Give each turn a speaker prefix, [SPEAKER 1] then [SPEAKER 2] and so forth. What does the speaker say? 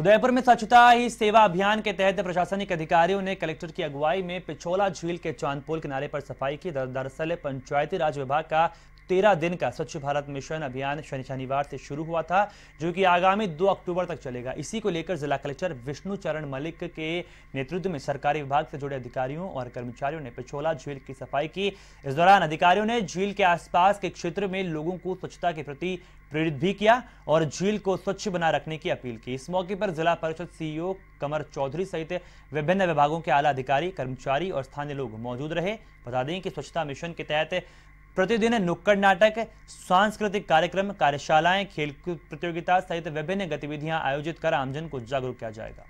[SPEAKER 1] उदयपुर में स्वच्छता ही सेवा अभियान के तहत प्रशासनिक अधिकारियों ने कलेक्टर की अगुवाई में पिछोला झील के चांदपोल किनारे पर सफाई की दरअसल पंचायती राज विभाग का तेरह दिन का स्वच्छ भारत मिशन अभियान शनि शनिवार से शुरू हुआ था जो कि आगामी दो अक्टूबर तक चलेगा इसी को लेकर जिला कलेक्टर विष्णु चरण मलिक के नेतृत्व में सरकारी विभाग से जुड़े अधिकारियों और कर्मचारियों ने पिछोला झील की सफाई की इस दौरान अधिकारियों ने झील के आसपास के क्षेत्र में लोगों को स्वच्छता के प्रति प्रेरित भी किया और झील को स्वच्छ बना रखने की अपील की इस मौके पर जिला परिषद सीईओ कमर चौधरी सहित विभिन्न विभागों के आला अधिकारी कर्मचारी और स्थानीय लोग मौजूद रहे बता दें कि स्वच्छता मिशन के तहत प्रतिदिन नुक्कड़ नाटक सांस्कृतिक कार्यक्रम कार्यशालाएं खेल प्रतियोगिता सहित विभिन्न गतिविधियां आयोजित कर आमजन को जागरूक किया जाएगा